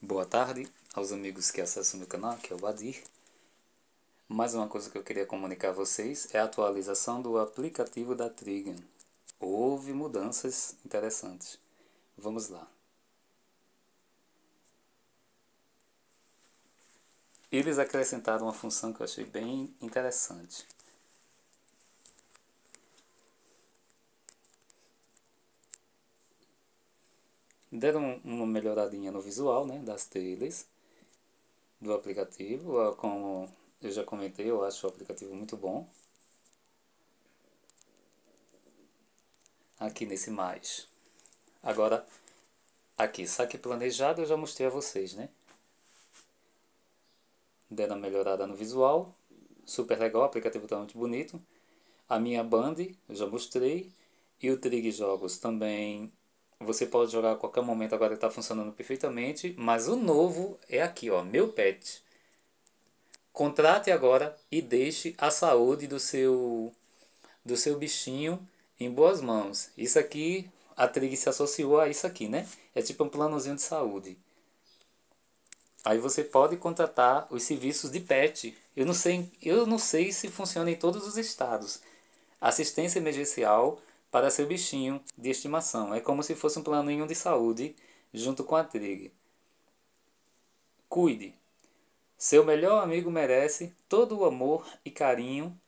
Boa tarde aos amigos que acessam o meu canal, que é o Badir. Mais uma coisa que eu queria comunicar a vocês é a atualização do aplicativo da Trigon. Houve mudanças interessantes. Vamos lá. Eles acrescentaram uma função que eu achei bem interessante. Deram uma melhoradinha no visual né, das telhas do aplicativo. Ah, como eu já comentei, eu acho o aplicativo muito bom. Aqui nesse mais. Agora, aqui, saque planejado eu já mostrei a vocês, né? Deram uma melhorada no visual. Super legal, o aplicativo está muito bonito. A minha Band, eu já mostrei. E o Trig Jogos também você pode jogar a qualquer momento agora está funcionando perfeitamente, mas o novo é aqui, ó, meu pet. Contrate agora e deixe a saúde do seu do seu bichinho em boas mãos. Isso aqui a Trig se associou a isso aqui, né? É tipo um planozinho de saúde. Aí você pode contratar os serviços de pet. Eu não sei, eu não sei se funciona em todos os estados. Assistência emergencial para seu bichinho de estimação. É como se fosse um planinho de saúde junto com a trig. Cuide. Seu melhor amigo merece todo o amor e carinho.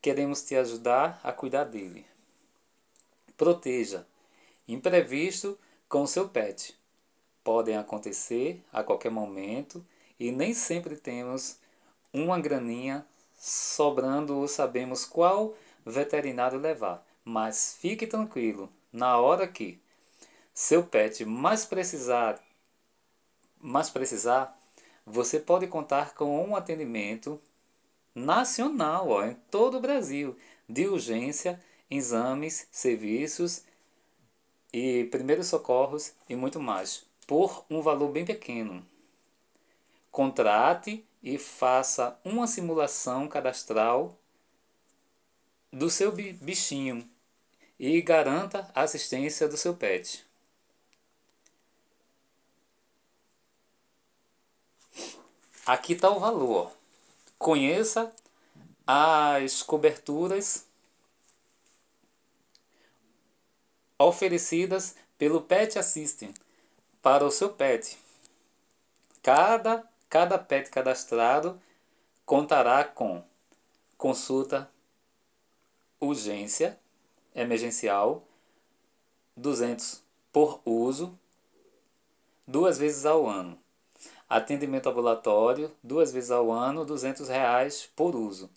Queremos te ajudar a cuidar dele. Proteja. Imprevisto com seu pet. Podem acontecer a qualquer momento e nem sempre temos uma graninha sobrando ou sabemos qual veterinário levar. Mas fique tranquilo, na hora que seu pet mais precisar, mais precisar, você pode contar com um atendimento nacional ó, em todo o Brasil de urgência, exames, serviços e primeiros socorros e muito mais, por um valor bem pequeno. Contrate e faça uma simulação cadastral do seu bichinho e garanta a assistência do seu pet. Aqui está o valor. Conheça as coberturas oferecidas pelo Pet Assistant para o seu pet. Cada, cada pet cadastrado contará com consulta, urgência, emergencial, 200 por uso, duas vezes ao ano. Atendimento ambulatório, duas vezes ao ano, 200 reais por uso.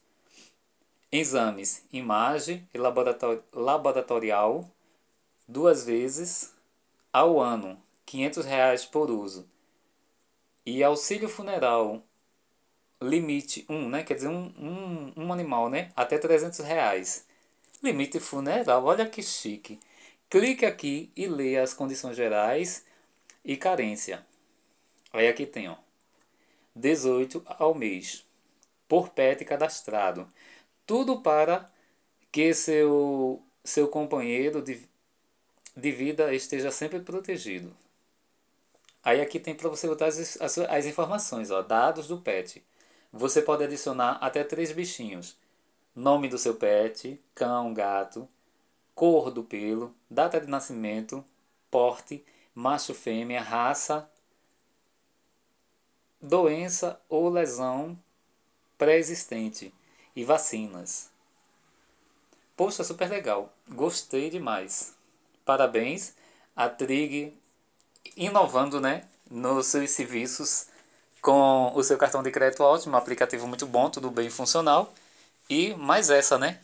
Exames, imagem e laboratório laboratorial, duas vezes ao ano, 500 reais por uso. E auxílio funeral, limite 1, um, né? quer dizer, um, um, um animal, né? até 300 reais. Limite funeral, olha que chique. Clique aqui e leia as condições gerais e carência. Aí aqui tem, ó. 18 ao mês, por PET cadastrado. Tudo para que seu, seu companheiro de, de vida esteja sempre protegido. Aí aqui tem para você botar as, as, as informações, ó, dados do PET. Você pode adicionar até três bichinhos nome do seu pet, cão, gato, cor do pelo, data de nascimento, porte, macho, fêmea, raça, doença ou lesão pré-existente e vacinas. Poxa, super legal. Gostei demais. Parabéns a Trig inovando, né, nos seus serviços com o seu cartão de crédito ótimo, aplicativo muito bom, tudo bem funcional. E mais essa, né?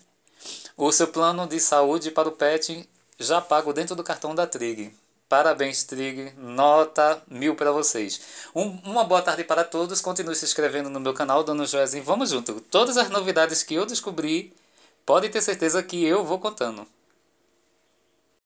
O seu plano de saúde para o pet já pago dentro do cartão da Trig. Parabéns, Trig. Nota mil para vocês. Um, uma boa tarde para todos. Continue se inscrevendo no meu canal, Dono Joezinho. Vamos junto. Todas as novidades que eu descobri, pode ter certeza que eu vou contando.